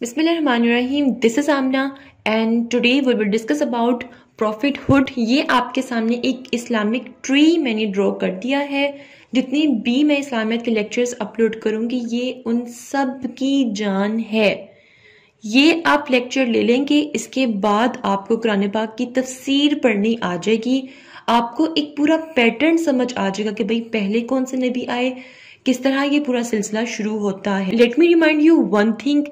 बिस्मिल्लाहिर्रहमानिर्रहीम this is Amna and today we will discuss about hood ये आपके सामने एक इस्लामिक ट्री मैंने ड्रॉ कर दिया है जितनी भी मैं इस्लामियत के लेक्चर्स अपलोड करूँगी ये उन सब की जान है ये आप लेक्चर ले लेंगे इसके बाद आपको कुरान पाक की तफसीर पढ़नी आ जाएगी आपको एक पूरा पैटर्न समझ आ जाएगा कि भाई पहले कौन से नबी आए किस तरह ये पूरा सिलसिला शुरू होता है let me remind you one thing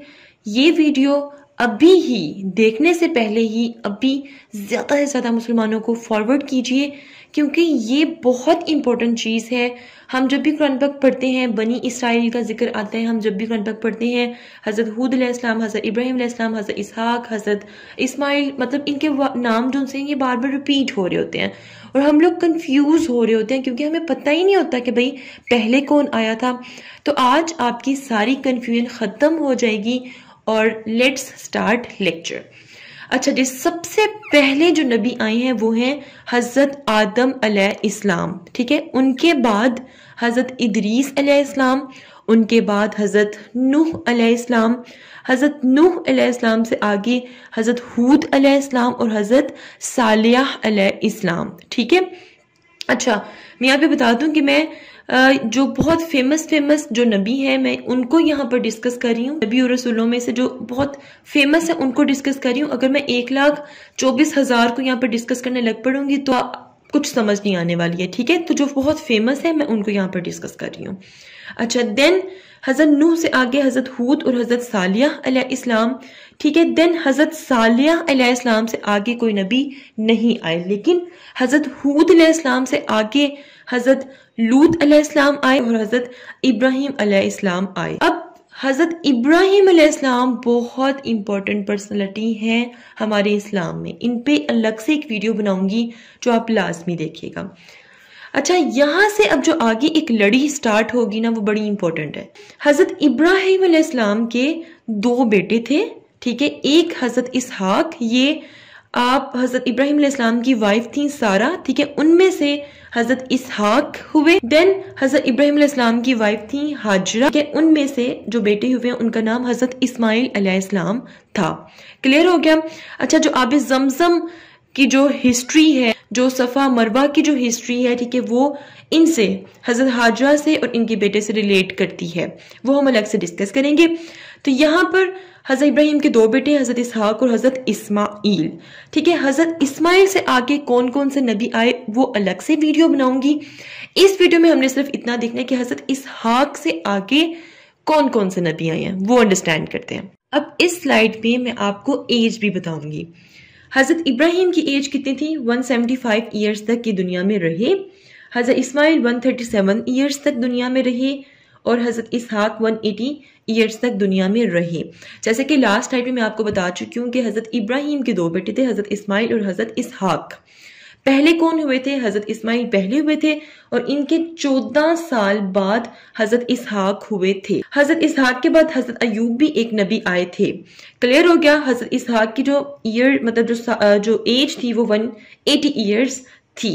ये वीडियो अभी ही देखने से पहले ही अभी ज़्यादा से ज़्यादा मुसलमानों को फॉरवर्ड कीजिए क्योंकि ये बहुत इंपॉर्टेंट चीज़ है हम जब भी कुरान पक पढ़ते हैं बनी इसराइल का जिक्र आता है हम जब भी कुरान पक पढ़ते हैं हज़रत हूद अलैहिस्सलाम हज़रत इब्राहिम अलैहिस्सलाम हज़रत इसहाक हज़रत इस्माइल मतलब इनके नाम जो उनसे ये बार बार रिपीट हो रहे होते हैं और हम लोग कंफ्यूज हो रहे होते हैं क्योंकि हमें पता ही नहीं होता कि भाई पहले कौन आया था तो आज आपकी सारी कन्फ्यूजन ख़त्म हो जाएगी और लेट्स स्टार्ट लेक्चर अच्छा जी सबसे पहले जो नबी आए हैं वो हैं हज़रत आदम इस्लाम ठीक है उनके बाद हज़रत इदरीस इस्लाम उनके बाद हज़रत नूह इस्लाम हज़रत नूह इस्लाम से आगे हज़रत हूद इस्लाम और हज़रत सालिया इस्लाम ठीक है अच्छा मैं यहाँ पे बता दूं कि मैं जो बहुत फेमस फेमस जो नबी हैं मैं उनको यहाँ पर डिस्कस कर रही हूँ नबी और रसूलों में से जो बहुत फेमस है उनको डिस्कस कर रही हूँ अगर मैं एक लाख चौबीस हज़ार को यहाँ पर डिस्कस करने लग पड़ूंगी तो कुछ समझ नहीं आने वाली है ठीक है तो जो बहुत फेमस है मैं उनको यहाँ पर डिस्कस कर रही हूँ अच्छा देन हज़रत नूह से आगे हज़रत हूद और हज़रत सालिया इस्लाम ठीक है देन हज़रत सालिया इस्लाम से आगे कोई नबी नहीं आए लेकिन हज़रत हूद इस्लाम से आगे हज़रत लूत अलैहिस्सलाम आए और हज़रत इब्राहिम अलैहिस्सलाम आए अब हज़रत इब्राहिम अलैहिस्सलाम बहुत इंपॉर्टेंट पर्सनलिटी हैं हमारे इस्लाम में इन पे अलग से एक वीडियो बनाऊंगी जो आप लाजमी देखिएगा अच्छा यहाँ से अब जो आगे एक लड़ी स्टार्ट होगी ना वो बड़ी इंपॉर्टेंट है हज़रत इब्राहिम अलैहिस्सलाम के दो बेटे थे ठीक है एक हज़रत इसहाक ये आप हजरत इब्राहिम इस्लाम की वाइफ थी सारा ठीक है उनमें से हजरत इसहाक हुए देन हजरत इब्राहिम इस्लाम की वाइफ थी हाजरा के उनमें से जो बेटे हुए उनका नाम हजरत इस्माइल अलैहिस्सलाम था क्लियर हो गया अच्छा जो आब जमजम की जो हिस्ट्री है जो सफ़ा मरवा की जो हिस्ट्री है ठीक है वो इनसे हजरत हाजरा से और इनके बेटे से रिलेट करती है वो हम अलग से डिस्कस करेंगे तो यहाँ पर हज़रत इब्राहिम के दो बेटे हज़रत इसहाक और हज़रत इस्माइल ठीक है हज़रत इस्माइल से आगे कौन कौन से नबी आए वो अलग से वीडियो बनाऊंगी इस वीडियो में हमने सिर्फ इतना देखना है कि हज़रत इसहाक से आगे कौन कौन से नबी आए हैं वो अंडरस्टैंड करते हैं अब इस स्लाइड में मैं आपको एज भी बताऊंगी हज़रत इब्राहिम की एज कितनी थी फाइव ईयर्स तक की दुनिया में रहे हज़रत थर्टी सेवन ईयर्स तक दुनिया में रहे और हज़रत इसहाक 180 ईयर्स तक दुनिया में रहे जैसे कि लास्ट टाइम में मैं आपको बता चुकी हूँ कि हज़रत इब्राहिम के दो बेटे थे हज़रत इस्माइल और हज़रत इसहाक पहले कौन हुए थे हज़रत इस्माइल पहले हुए थे और इनके चौदह साल बाद हज़रत इसहाक हुए थे हज़रत इसहाक के बाद हज़रत अयूब भी एक नबी आए थे क्लियर हो गया हज़रत इसहाक की जो ईयर मतलब जो जो एज थी वो वन एटी ईयर्स थी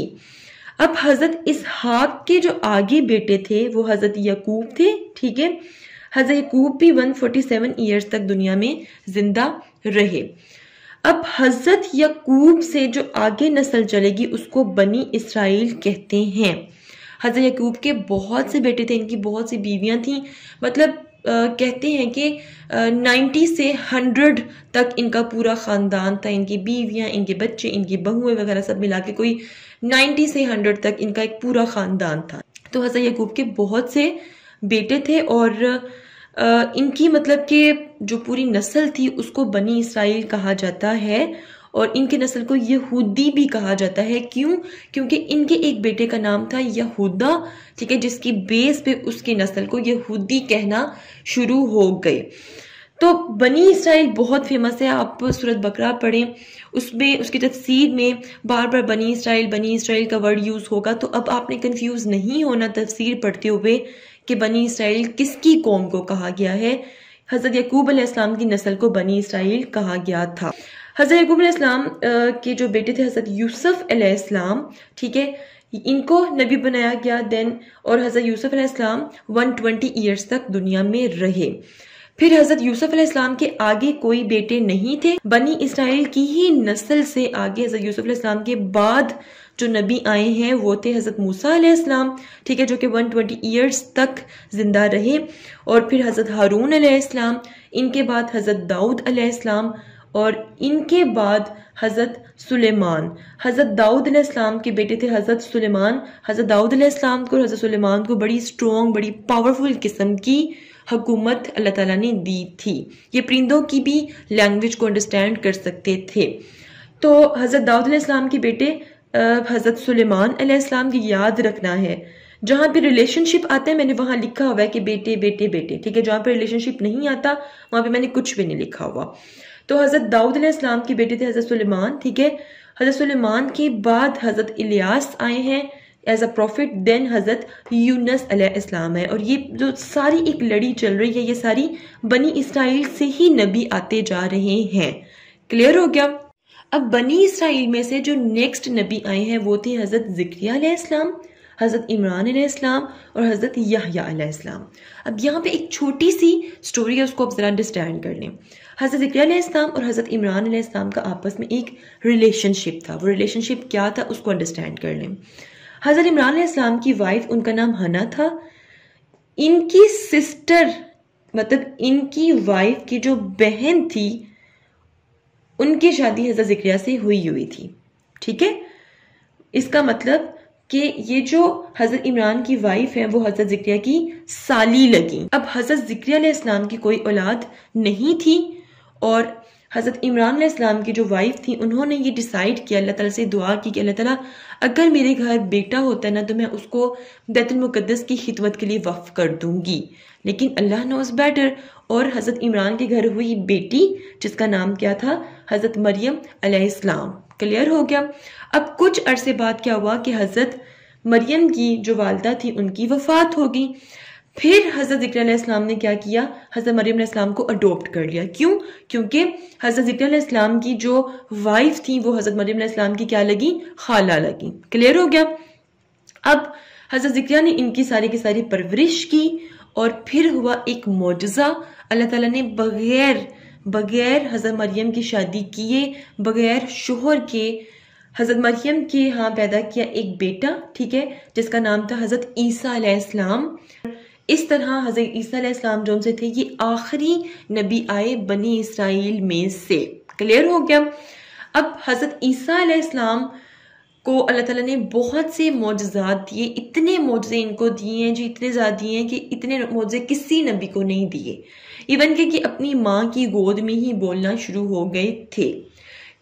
अब हज़रत इसहाक के जो आगे बेटे थे वो हज़रत यकूब थे ठीक है हज़रत यकूब भी 147 फोर्टी तक दुनिया में ज़िंदा रहे अब हज़रत यकूब से जो आगे नस्ल चलेगी उसको बनी इसराइल कहते हैं हज़रत यकूब के बहुत से बेटे थे इनकी बहुत सी बीवियां थीं मतलब कहते हैं कि नाइन्टी से हंड्रेड तक इनका पूरा ख़ानदान था इनकी बीवियाँ इनके बच्चे इनकी बहुएँ वगैरह सब मिला के कोई नाइन्टी से हंड्रेड तक इनका एक पूरा ख़ानदान था तो हसन यकूब के बहुत से बेटे थे और इनकी मतलब कि जो पूरी नस्ल थी उसको बनी इसराइल कहा जाता है और इनके नस्ल को यहूदी भी कहा जाता है क्यों क्योंकि इनके एक बेटे का नाम था यहूदा ठीक है जिसकी बेस पे उसकी नस्ल को यहूदी कहना शुरू हो गए तो बनी इसराइल बहुत फेमस है आप सूरत बकरा पढ़ें उसमें उसकी तफसीर में बार बार बनी इसराइल बनी इसराइल का वर्ड यूज़ होगा तो अब आपने कंफ्यूज नहीं होना तफसीर पढ़ते हुए कि बनी इसराइल किसकी कौम को कहा गया है हज़रत यकूब अलैहिस्सलाम की नस्ल को बनी इसराइल कहा गया था हज़रत यकूब अलैहिस्सलाम के जो बेटे थे हज़रत यूसुफ अलैहिस्सलाम ठीक है इनको नबी बनाया गया देन और हज़रत यूसुफ अलैहिस्सलाम 120 ईयर्स तक दुनिया में रहे फिर हजरत यूसुफ इस्लाम के आगे कोई बेटे नहीं थे बनी इसराइल की ही नस्ल से आगे हजरत यूसुफ इस्लाम के बाद जो नबी आए हैं वो थे हज़रत मूसा अलैहिस्सलाम ठीक है जो कि 120 ट्वेंटी ईयर्स तक ज़िंदा रहे और फिर हज़रत हारून अलैहिस्सलाम इनके बाद हज़रत दाऊद इस्लाम और इनके बाद हज़रत सुलेमान हज़रत दाऊद अलैहिस्सलाम के बेटे थे हज़रत सुलेमान हज़रत दाऊद अलैहिस्सलाम को हज़रत सुलेमान को बड़ी स्ट्रॉन्ग बड़ी पावरफुल किस्म की हकूमत अल्लाह ताला ने दी थी ये परिंदों की भी लैंग्वेज को अंडरस्टैंड कर सकते थे तो हज़रत दाऊद अलैहिस्सलाम के बेटे हज़रत सुलेमान अलैहिस्सलाम की याद रखना है जहाँ पे रिलेशनशिप आते हैं मैंने वहाँ लिखा हुआ है कि बेटे बेटे बेटे ठीक है जहाँ पे रिलेशनशिप नहीं आता वहाँ पे मैंने कुछ भी नहीं लिखा हुआ तो हज़रत दाऊद इस्लाम के बेटे थे हज़रत सुलेमान ठीक है हज़रत सुलेमान के बाद हज़रत इलियास आए हैं एज अ प्रॉफिट देन हज़रत यूनस इस्लाम है और ये जो सारी एक लड़ी चल रही है ये सारी बनी इसराइल से ही नबी आते जा रहे हैं क्लियर हो गया अब बनी इसराइल में से जो नेक्स्ट नबी आए हैं वो थे हज़रत ज़िक्रिया हज़रत इमरान इस्लाम और हज़रत याहिया इस्लाम अब यहाँ पे एक छोटी सी स्टोरी है उसको आप ज़रा अंडरस्टैंड कर लें हज़रत ज़िक्रिया इस्लाम और हज़रत इमरान इस्लाम का आपस में एक रिलेशनशिप था वो रिलेशनशिप क्या था उसको अंडरस्टैंड कर लें हज़रत इमरान इस्लाम की वाइफ उनका नाम हना था इनकी सिस्टर मतलब इनकी वाइफ की जो बहन थी उनकी शादी हज़रत जिक्रिया से हुई हुई थी ठीक है इसका मतलब कि ये जो हज़रत इमरान की वाइफ है वो हज़रत जिक्रिया की साली लगी अब हज़रत जिक्रिया इस्लाम की कोई औलाद नहीं थी और हज़रत इमरान इस्लाम की जो वाइफ थी उन्होंने ये डिसाइड किया अल्लाह ताला से दुआ की कि अल्लाह ताला अगर मेरे घर बेटा होता है ना तो मैं उसको बैतुलमक़दस की खिदमत के लिए वफ़ कर दूंगी लेकिन अल्लाह नोज बेटर और हज़रत इमरान के घर हुई बेटी जिसका नाम क्या था हज़रत मरियम अलैहिस्सलाम क्लियर हो गया अब कुछ अरसे बाद क्या हुआ कि हज़रत मरियम की जो वालदा थी उनकी वफ़ात होगी फिर हज़रत जिक्र इस्लाम ने क्या किया हज़रत मरियम इस्लाम को अडोप्ट कर लिया क्यों क्योंकि हज़रत जिक्र इस्लाम की जो वाइफ थी वो हज़रत मरियम इस्लाम की क्या लगी खाला लगी क्लियर हो गया अब हज़रत जिक्रिया ने इनकी सारी की सारी परवरिश की और फिर हुआ एक मोजा अल्लाह ताला ने बगैर बगैर हज़रत मरियम की शादी किए बगैर शोहर के हज़रत मरियम के यहाँ पैदा किया एक बेटा ठीक है जिसका नाम था हज़रत ईसा इस्लाम इस तरह हज़रत ईसा जो उनसे थे ये आखिरी नबी आए बनी इसराइल में से क्लियर हो गया अब हज़रत ईसा को अल्लाह ताला ने बहुत से मोजात दिए इतने मोजे इनको दिए हैं जो इतने ज़्यादा दिए हैं कि इतने मोजे किसी नबी को नहीं दिए इवन के कि अपनी माँ की गोद में ही बोलना शुरू हो गए थे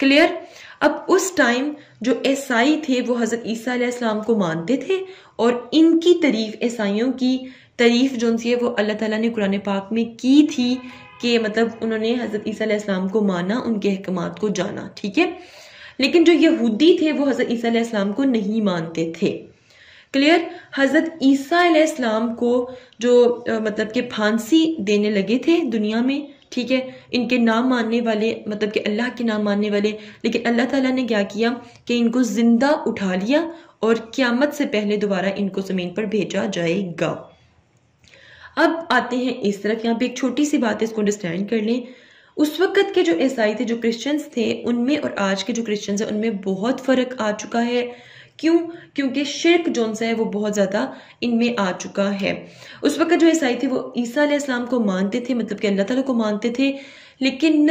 क्लियर अब उस टाइम जो ईसाई थे वो हज़रत ईसा को मानते थे और इनकी तारीफ ईसाइयों की तारीफ़ जो सी है वो अल्लाह ताला ने कुरान पाक में की थी कि मतलब उन्होंने हज़रत ईसीम को माना उनके अहकाम को जाना ठीक है लेकिन जो यहूदी थे वो हज़रत ईसीम को नहीं मानते थे क्लियर हज़रत ईसीम को जो मतलब के फांसी देने लगे थे दुनिया में ठीक है इनके नाम मानने वाले मतलब के अल्लाह के नाम मानने वाले लेकिन अल्लाह ताला ने क्या किया कि इनको ज़िंदा उठा लिया और क़्यामत से पहले दोबारा इनको ज़मीन पर भेजा जाएगा अब आते हैं इस तरफ यहाँ पे एक छोटी सी बात है इसको अंडरस्टैंड कर लें उस वक्त के जो ईसाई थे जो क्रिश्चियंस थे उनमें और आज के जो क्रिश्चियंस हैं उनमें बहुत फ़र्क आ चुका है क्यों क्योंकि शिरक जो सा है वो बहुत ज़्यादा इनमें आ चुका है उस वक्त जो ईसाई थे वो ईसा इस्लाम को मानते थे मतलब कि अल्लाह ताला को मानते थे लेकिन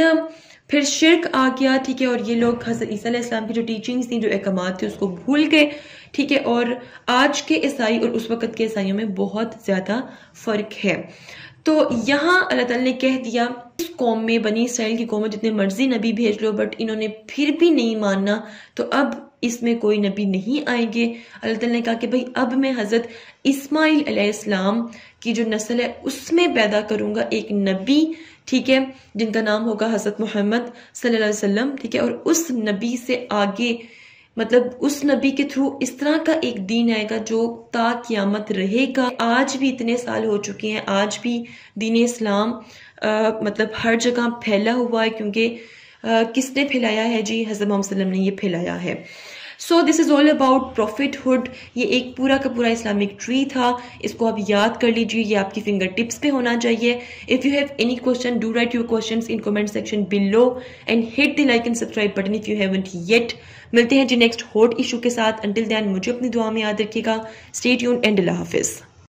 फिर शिरक आ गया ठीक है और ये लोग हजरत ईसा इस्लाम की जो टीचिंग्स थी जो अहकाम थे उसको भूल गए ठीक है और आज के ईसाई और उस वक़्त के ईसाइयों में बहुत ज़्यादा फ़र्क है तो यहाँ अल्लाह ताला ने कह दिया इस कौम में बनी इसराइल की कौम में जितने मर्जी नबी भेज लो बट इन्होंने फिर भी नहीं मानना तो अब इसमें कोई नबी नहीं आएंगे अल्लाह ताला ने कहा कि भाई अब मैं हज़रत इसमाइल अलैहिस्सलाम की जो नस्ल है उसमें पैदा करूँगा एक नबी ठीक है जिनका नाम होगा हज़रत मोहम्मद सल्लल्लाहु अलैहि वसल्लम ठीक है और उस नबी से आगे मतलब उस नबी के थ्रू इस तरह का एक दीन आएगा जो ता क्यामत रहेगा आज भी इतने साल हो चुके हैं आज भी दीन इस्लाम आ, मतलब हर जगह फैला हुआ है क्योंकि किसने फैलाया है जी हज़रत मोहम्मद ने ये फैलाया है so this is all about prophethood ये एक पूरा का पूरा इस्लामिक ट्री था इसको आप याद कर लीजिए ये आपकी फिंगर टिप्स पे होना चाहिए if you have any question do write your question in comment section below and hit the like and subscribe button if you haven't yet मिलते हैं जी नेक्स्ट हॉट इशू के साथ अंटिल दैन मुझे अपनी दुआ में याद रखिएगा स्टेट यून एंड हाफिज़